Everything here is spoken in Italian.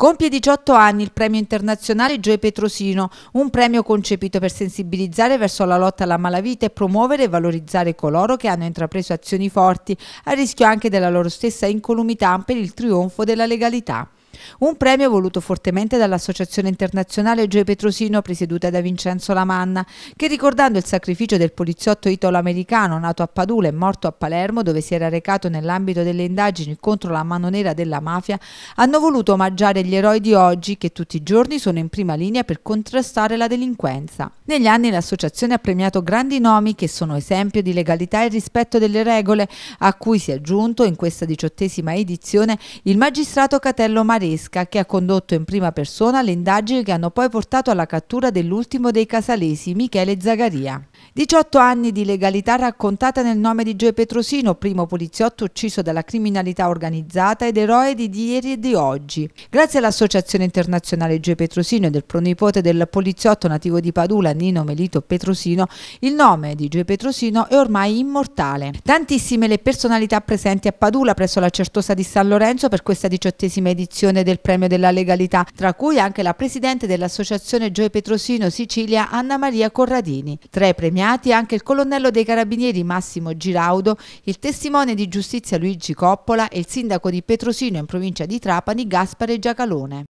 Compie 18 anni il premio internazionale Gioe Petrosino, un premio concepito per sensibilizzare verso la lotta alla malavita e promuovere e valorizzare coloro che hanno intrapreso azioni forti, a rischio anche della loro stessa incolumità per il trionfo della legalità. Un premio voluto fortemente dall'Associazione Internazionale Gioia Petrosino presieduta da Vincenzo Lamanna, che ricordando il sacrificio del poliziotto italo-americano nato a Padula e morto a Palermo, dove si era recato nell'ambito delle indagini contro la mano nera della mafia, hanno voluto omaggiare gli eroi di oggi che tutti i giorni sono in prima linea per contrastare la delinquenza. Negli anni l'associazione ha premiato grandi nomi che sono esempio di legalità e rispetto delle regole, a cui si è aggiunto in questa diciottesima edizione il magistrato Catello Marini Casalesca che ha condotto in prima persona le indagini che hanno poi portato alla cattura dell'ultimo dei casalesi, Michele Zagaria. 18 anni di legalità raccontata nel nome di Gioe Petrosino, primo poliziotto ucciso dalla criminalità organizzata ed eroe di ieri e di oggi. Grazie all'Associazione Internazionale Gioe Petrosino e del pronipote del poliziotto nativo di Padula, Nino Melito Petrosino, il nome di Gioe Petrosino è ormai immortale. Tantissime le personalità presenti a Padula presso la Certosa di San Lorenzo per questa diciottesima edizione concessione del premio della legalità, tra cui anche la presidente dell'associazione Gioe Petrosino Sicilia Anna Maria Corradini. Tra i premiati anche il colonnello dei carabinieri Massimo Giraudo, il testimone di giustizia Luigi Coppola e il sindaco di Petrosino in provincia di Trapani Gaspare Giacalone.